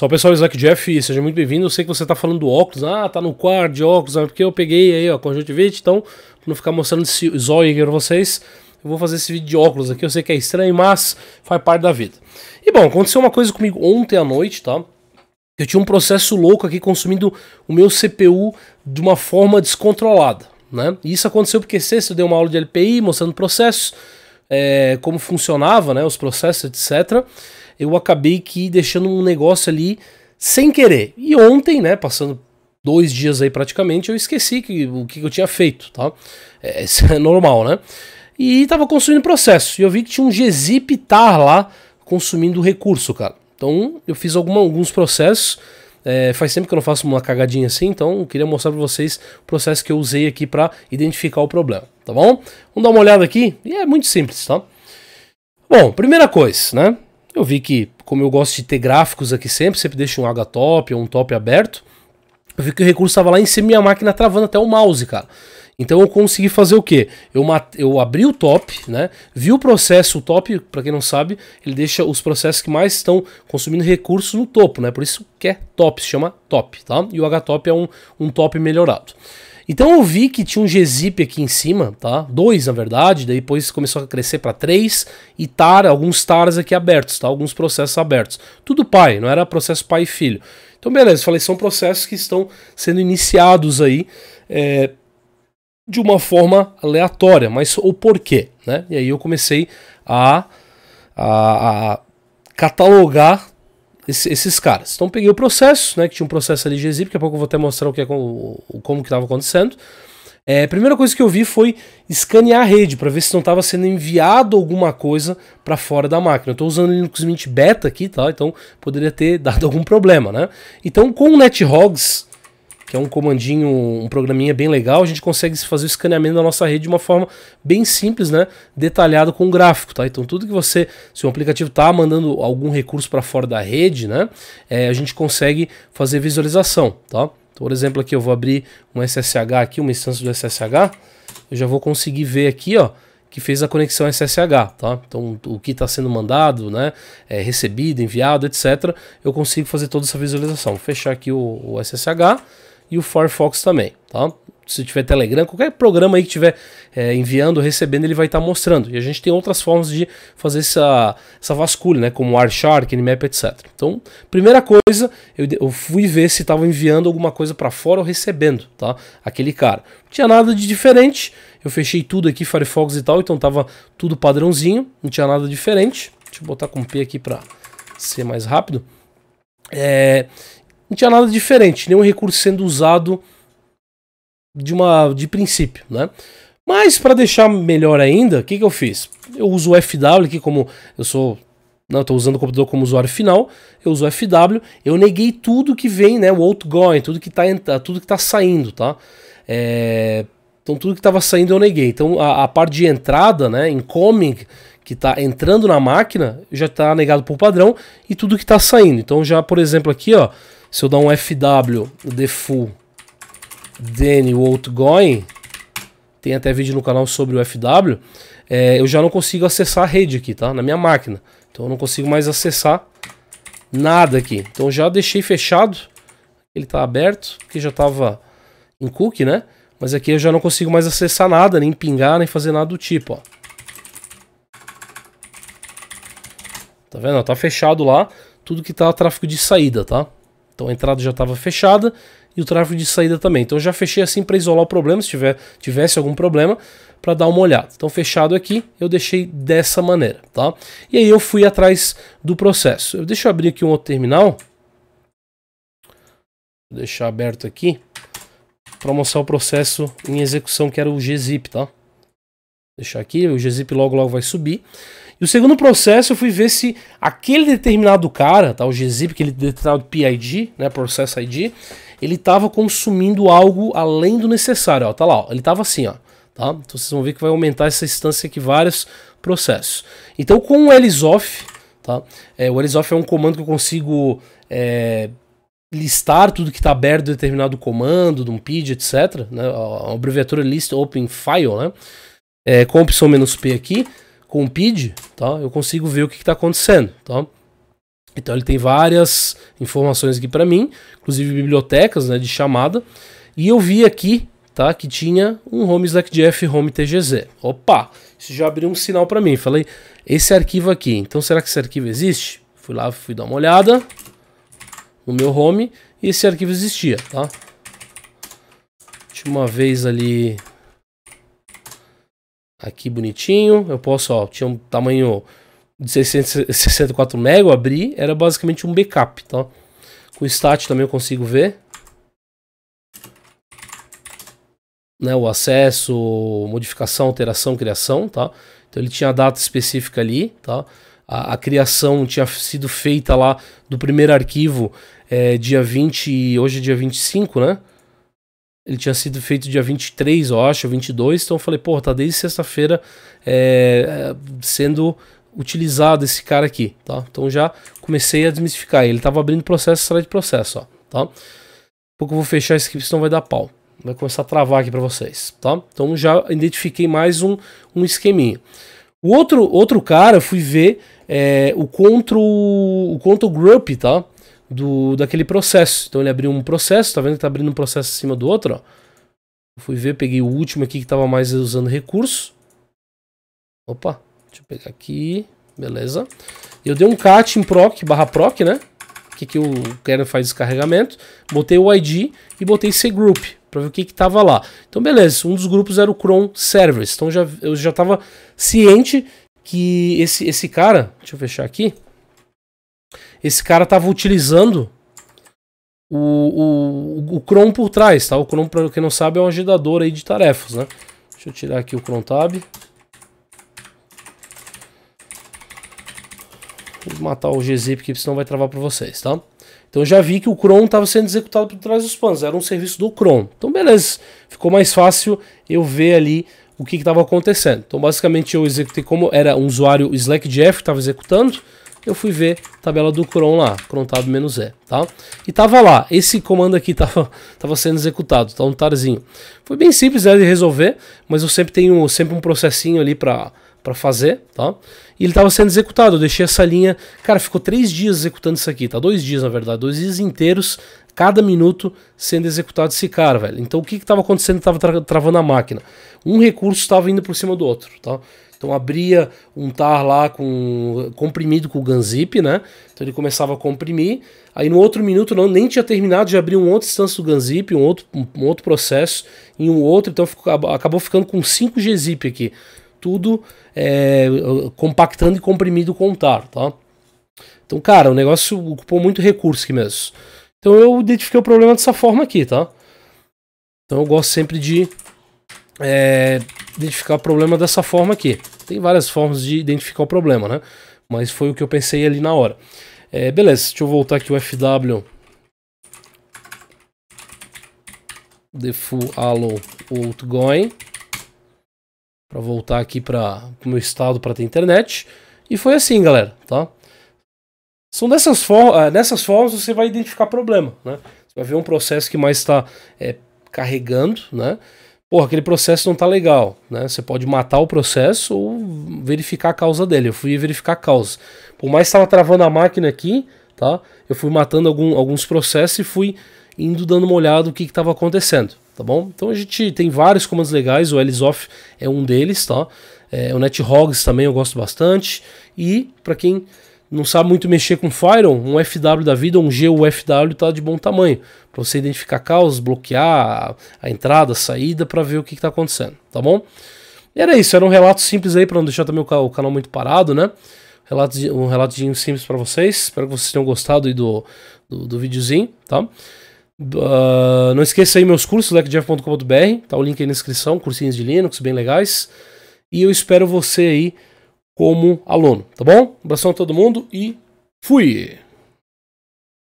Salve pessoal, Slack Jeff, seja muito bem-vindo. Eu sei que você está falando do óculos, ah, tá no quarto de óculos, é porque eu peguei aí, ó, conjuntivite, então, pra não ficar mostrando esse zóio aqui pra vocês, eu vou fazer esse vídeo de óculos aqui. Eu sei que é estranho, mas faz parte da vida. E bom, aconteceu uma coisa comigo ontem à noite, tá? Eu tinha um processo louco aqui consumindo o meu CPU de uma forma descontrolada, né? E isso aconteceu porque sexta eu dei uma aula de LPI mostrando processos, é, como funcionava, né, os processos, etc eu acabei que deixando um negócio ali sem querer. E ontem, né, passando dois dias aí praticamente, eu esqueci que, o que eu tinha feito, tá? É, isso é normal, né? E tava consumindo processo. E eu vi que tinha um gzip tar lá consumindo recurso, cara. Então eu fiz alguma, alguns processos. É, faz tempo que eu não faço uma cagadinha assim, então eu queria mostrar para vocês o processo que eu usei aqui para identificar o problema, tá bom? Vamos dar uma olhada aqui e é muito simples, tá? Bom, primeira coisa, né? Eu vi que, como eu gosto de ter gráficos aqui sempre, sempre deixo um H-top ou um top aberto, eu vi que o recurso estava lá em cima e a máquina travando até o mouse, cara. Então eu consegui fazer o quê? Eu, eu abri o top, né? Vi o processo, o top, para quem não sabe, ele deixa os processos que mais estão consumindo recursos no topo, né? Por isso que é top, se chama top, tá? E o htop é um, um top melhorado. Então eu vi que tinha um Gzip aqui em cima, tá? Dois, na verdade, daí depois começou a crescer para três e tar, alguns taras aqui abertos, tá? Alguns processos abertos. Tudo pai, não era processo pai e filho. Então beleza, falei, são processos que estão sendo iniciados aí é, de uma forma aleatória, mas o porquê, né? E aí eu comecei a, a, a catalogar esses caras. Então peguei o processo, né, que tinha um processo ali de daqui a pouco eu vou até mostrar o que é, como, como que estava acontecendo. É, a primeira coisa que eu vi foi escanear a rede para ver se não estava sendo enviado alguma coisa para fora da máquina. Eu estou usando Linux Mint Beta aqui, tá? então poderia ter dado algum problema. Né? Então com o NetHogs que é um comandinho, um programinha bem legal, a gente consegue fazer o escaneamento da nossa rede de uma forma bem simples, né? Detalhado com o gráfico, tá? Então tudo que você, se o aplicativo está mandando algum recurso para fora da rede, né? É, a gente consegue fazer visualização, tá? Então, por exemplo, aqui eu vou abrir um SSH aqui, uma instância do SSH, eu já vou conseguir ver aqui, ó, que fez a conexão SSH, tá? Então, o que está sendo mandado, né? É, recebido, enviado, etc. Eu consigo fazer toda essa visualização. Vou fechar aqui o, o SSH e o Firefox também, tá? Se tiver Telegram, qualquer programa aí que tiver é, enviando, recebendo, ele vai estar tá mostrando. E a gente tem outras formas de fazer essa, essa vasculha, né? Como Wireshark, Nmap, etc. Então, primeira coisa, eu, eu fui ver se estava enviando alguma coisa para fora ou recebendo, tá? Aquele cara. Não tinha nada de diferente. Eu fechei tudo aqui, Firefox e tal, então tava tudo padrãozinho, não tinha nada diferente. Deixa eu botar com P aqui para ser mais rápido. É, não tinha nada diferente, nenhum recurso sendo usado de uma de princípio, né? Mas para deixar melhor ainda, o que, que eu fiz? Eu uso o FW aqui como eu sou não, né, estou usando o computador como usuário final, eu uso o FW, eu neguei tudo que vem, né, o outgoing, tudo que está tudo que está saindo, tá? É, então tudo que estava saindo eu neguei. Então a, a, parte de entrada, né, incoming, que está entrando na máquina, já está negado por padrão e tudo que está saindo. Então já, por exemplo, aqui, ó, se eu dar um FW, default full, then o going, tem até vídeo no canal sobre o FW, é, eu já não consigo acessar a rede aqui, tá? Na minha máquina. Então eu não consigo mais acessar nada aqui. Então já deixei fechado. Ele tá aberto, porque já estava em cookie, né? Mas aqui eu já não consigo mais acessar nada, nem pingar, nem fazer nada do tipo, ó. Tá vendo? Tá fechado lá tudo que tá tráfego de saída, tá? Então a entrada já estava fechada e o tráfego de saída também. Então eu já fechei assim para isolar o problema, se tiver, tivesse algum problema, para dar uma olhada. Então fechado aqui, eu deixei dessa maneira, tá? E aí eu fui atrás do processo. Eu, deixa eu abrir aqui um outro terminal. Vou deixar aberto aqui para mostrar o processo em execução, que era o gzip, tá? deixar aqui, o gzip logo logo vai subir. E o segundo processo eu fui ver se aquele determinado cara, tá, o GZIP, aquele determinado PID, né, Process ID, ele estava consumindo algo além do necessário. Ó, tá lá, ó, ele estava assim, ó. Tá? Então vocês vão ver que vai aumentar essa instância aqui vários processos. Então com o elisoff, tá? É, o elisoff é um comando que eu consigo é, listar tudo que está aberto de determinado comando, de um PID, etc. Né? A abreviatura list open file, né? É, com a opção "-p aqui, com o PID, tá? Eu consigo ver o que está acontecendo, tá? Então ele tem várias informações aqui para mim, inclusive bibliotecas, né, de chamada. E eu vi aqui, tá, que tinha um home slackdf home tgz. Opa, isso já abriu um sinal para mim. Falei, esse arquivo aqui. Então será que esse arquivo existe? Fui lá, fui dar uma olhada no meu home e esse arquivo existia, tá? uma vez ali Aqui bonitinho, eu posso, ó, tinha um tamanho de 664 MB, eu abri, era basicamente um backup, tá? Com o stat também eu consigo ver. Né, o acesso, modificação, alteração, criação, tá? Então ele tinha a data específica ali, tá? A, a criação tinha sido feita lá do primeiro arquivo é, dia 20, hoje é dia 25, né? Ele tinha sido feito dia 23, eu acho, 22. Então eu falei, pô, tá desde sexta-feira é, sendo utilizado esse cara aqui, tá? Então já comecei a desmistificar. Ele tava abrindo processo atrás de processo, ó, tá? Pouco eu vou fechar esse script, senão vai dar pau. Vai começar a travar aqui para vocês, tá? Então já identifiquei mais um, um esqueminha. O outro, outro cara, eu fui ver é, o Control, o Control Group, tá? do daquele processo. Então ele abriu um processo, tá vendo que tá abrindo um processo em cima do outro, ó. fui ver, peguei o último aqui que tava mais usando recurso. Opa, deixa eu pegar aqui, beleza. Eu dei um cat em proc, barra proc, né? Que que o kernel faz descarregamento. Botei o ID e botei cgroup, para ver o que que tava lá. Então beleza, um dos grupos era o Chrome servers. Então já, eu já tava ciente que esse, esse cara, deixa eu fechar aqui, esse cara tava utilizando o, o, o Chrome por trás, tá? O Chrome, pra quem não sabe, é um agitador aí de tarefas, né? Deixa eu tirar aqui o Chrome Tab. Vou matar o gzip aqui, senão vai travar para vocês, tá? Então já vi que o Chrome estava sendo executado por trás dos panos, era um serviço do Chrome. Então beleza, ficou mais fácil eu ver ali o que estava acontecendo. Então basicamente eu executei como era um usuário Slack Jeff que estava executando, eu fui ver a tabela do cron lá, crontab menos e, tá? E tava lá, esse comando aqui tava, tava sendo executado, tá um tarzinho. Foi bem simples né, de resolver, mas eu sempre tenho sempre um processinho ali para para fazer, tá? E ele estava sendo executado. Eu deixei essa linha, cara, ficou três dias executando isso aqui, tá? Dois dias, na verdade, dois dias inteiros, cada minuto sendo executado esse cara, velho. Então o que estava acontecendo? Tava tra travando a máquina. Um recurso estava indo por cima do outro, tá? Então abria um tar lá com comprimido com o Ganzip, né? Então ele começava a comprimir. Aí no outro minuto não nem tinha terminado já abriu um outro instância do Ganzip, um outro, um, outro processo e um outro, então ficou, acabou ficando com 5 Gzip aqui. Tudo é, compactando e comprimido com o tar, tá? Então, cara, o negócio ocupou muito recurso aqui mesmo. Então eu identifiquei o problema dessa forma aqui, tá? Então eu gosto sempre de é, identificar o problema dessa forma aqui. Tem várias formas de identificar o problema, né? Mas foi o que eu pensei ali na hora. É, beleza, deixa eu voltar aqui o FW. Default allow outgoing. Para voltar aqui para o meu estado para ter internet. E foi assim, galera, tá? São dessas, for dessas é, formas você vai identificar problema, né? Você vai ver um processo que mais está é, carregando, né? porra, aquele processo não tá legal, né? Você pode matar o processo ou verificar a causa dele. Eu fui verificar a causa. Por mais que estava travando a máquina aqui, tá? Eu fui matando algum, alguns processos e fui indo dando uma olhada o que estava acontecendo, tá bom? Então a gente tem vários comandos legais, o LSOF é um deles, tá? É, o NetHogs também eu gosto bastante. E para quem não sabe muito mexer com Firon, um FW da vida, um GUFW tá de bom tamanho, para você identificar caos, bloquear a entrada, a saída, para ver o que, que tá acontecendo, tá bom? E era isso, era um relato simples aí para não deixar também o canal muito parado, né? Relato, um relatinho simples para vocês. Espero que vocês tenham gostado aí do, do, do videozinho, tá? Uh, não esqueça aí meus cursos, lecjeff.com.br, tá o link aí na descrição, cursinhos de Linux bem legais. E eu espero você aí como aluno, tá bom? Um abração a todo mundo e fui!